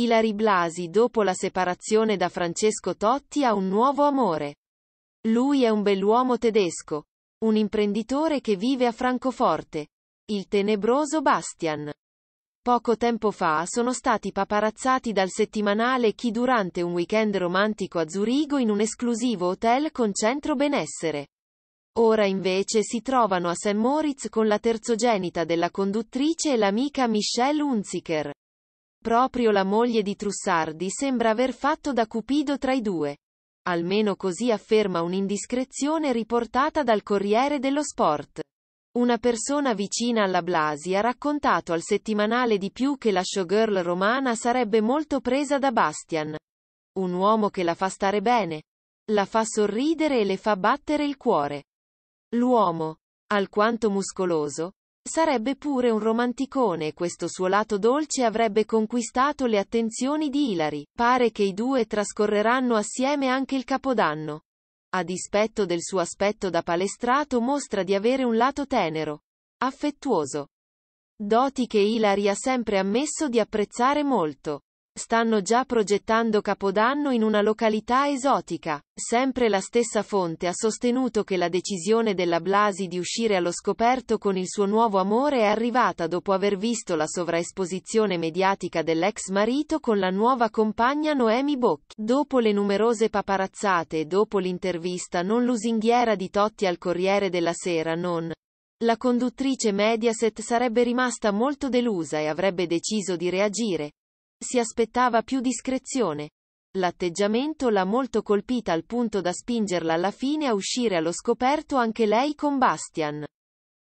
Ilari Blasi dopo la separazione da Francesco Totti ha un nuovo amore. Lui è un bell'uomo tedesco, un imprenditore che vive a Francoforte, il tenebroso Bastian. Poco tempo fa sono stati paparazzati dal settimanale chi durante un weekend romantico a Zurigo in un esclusivo hotel con centro benessere. Ora invece si trovano a St. Moritz con la terzogenita della conduttrice e l'amica Michelle Unziker. Proprio la moglie di Trussardi sembra aver fatto da cupido tra i due. Almeno così afferma un'indiscrezione riportata dal Corriere dello Sport. Una persona vicina alla Blasi ha raccontato al settimanale di più che la showgirl romana sarebbe molto presa da Bastian. Un uomo che la fa stare bene. La fa sorridere e le fa battere il cuore. L'uomo, alquanto muscoloso, Sarebbe pure un romanticone e questo suo lato dolce avrebbe conquistato le attenzioni di Hilary. Pare che i due trascorreranno assieme anche il Capodanno. A dispetto del suo aspetto da palestrato mostra di avere un lato tenero, affettuoso. Doti che Hilary ha sempre ammesso di apprezzare molto stanno già progettando Capodanno in una località esotica. Sempre la stessa fonte ha sostenuto che la decisione della Blasi di uscire allo scoperto con il suo nuovo amore è arrivata dopo aver visto la sovraesposizione mediatica dell'ex marito con la nuova compagna Noemi Bocchi. Dopo le numerose paparazzate e dopo l'intervista non lusinghiera di Totti al Corriere della Sera non la conduttrice Mediaset sarebbe rimasta molto delusa e avrebbe deciso di reagire, si aspettava più discrezione. L'atteggiamento l'ha molto colpita al punto da spingerla alla fine a uscire allo scoperto anche lei con Bastian.